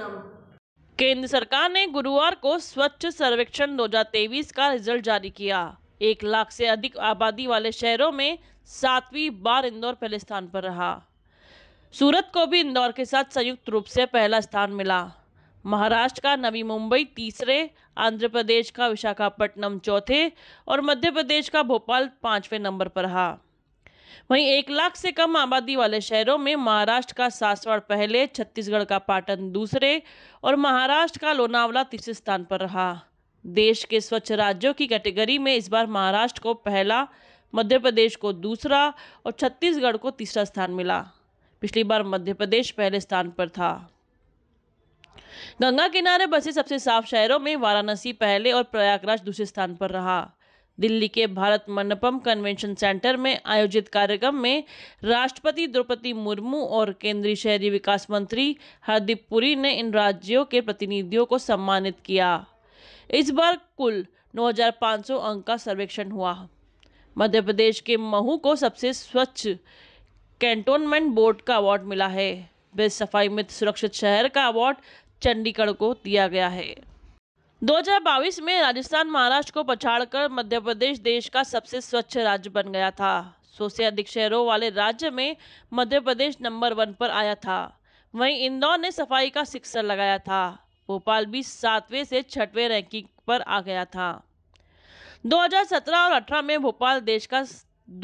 जन्म केंद्र सरकार ने गुरुवार को स्वच्छ सर्वेक्षण 2023 का रिजल्ट जारी किया एक लाख से अधिक आबादी वाले शहरों में सातवीं बार इंदौर पहले स्थान पर रहा सूरत को भी इंदौर के साथ संयुक्त रूप से पहला स्थान मिला महाराष्ट्र का नवी मुंबई तीसरे आंध्र प्रदेश का विशाखापट्टनम चौथे और मध्य प्रदेश का भोपाल पाँचवें नंबर पर रहा वहीं एक लाख से कम आबादी वाले शहरों में महाराष्ट्र का सासवाड़ पहले छत्तीसगढ़ का पाटन दूसरे और महाराष्ट्र का लोनावला तीसरे स्थान पर रहा देश के स्वच्छ राज्यों की कैटेगरी में इस बार महाराष्ट्र को पहला मध्य प्रदेश को दूसरा और छत्तीसगढ़ को तीसरा स्थान मिला पिछली बार मध्य प्रदेश पहले स्थान पर था गंगा किनारे बसे सबसे साफ शहरों में वाराणसी पहले और प्रयागराज दूसरे स्थान पर रहा दिल्ली के भारत मंडपम कन्वेंशन सेंटर में आयोजित कार्यक्रम में राष्ट्रपति द्रौपदी मुर्मू और केंद्रीय शहरी विकास मंत्री हरदीप पुरी ने इन राज्यों के प्रतिनिधियों को सम्मानित किया इस बार कुल 9,500 अंक का सर्वेक्षण हुआ मध्य प्रदेश के महू को सबसे स्वच्छ कैंटोनमेंट बोर्ड का अवार्ड मिला है बेस्ट सफाई में सुरक्षित शहर का अवार्ड चंडीगढ़ को दिया गया है 2022 में राजस्थान महाराष्ट्र को पछाड़कर मध्य प्रदेश देश का सबसे स्वच्छ राज्य बन गया था सौ से अधिक शहरों वाले राज्य में मध्य प्रदेश नंबर वन पर आया था वहीं इंदौर ने सफाई का सिक्सर लगाया था भोपाल भी सातवें से छठवें रैंकिंग पर आ गया था 2017 और 18 में भोपाल देश का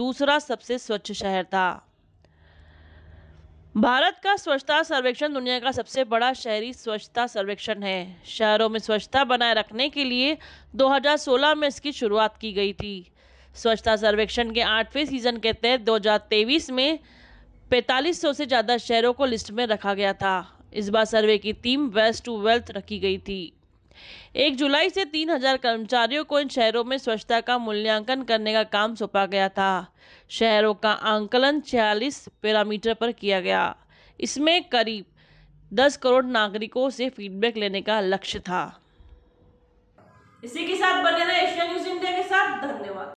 दूसरा सबसे स्वच्छ शहर था भारत का स्वच्छता सर्वेक्षण दुनिया का सबसे बड़ा शहरी स्वच्छता सर्वेक्षण है शहरों में स्वच्छता बनाए रखने के लिए 2016 में इसकी शुरुआत की गई थी स्वच्छता सर्वेक्षण के आठवें सीजन के तहत दो में 4500 से ज़्यादा शहरों को लिस्ट में रखा गया था इस बार सर्वे की थीम वेस्ट टू वेल्थ रखी गई थी एक जुलाई से 3000 कर्मचारियों को इन शहरों में स्वच्छता का मूल्यांकन करने का काम सौंपा गया था शहरों का आंकलन 46 पैरामीटर पर किया गया इसमें करीब 10 करोड़ नागरिकों से फीडबैक लेने का लक्ष्य था इसी के साथ बने रहे एशिया न्यूज इंडिया के साथ धन्यवाद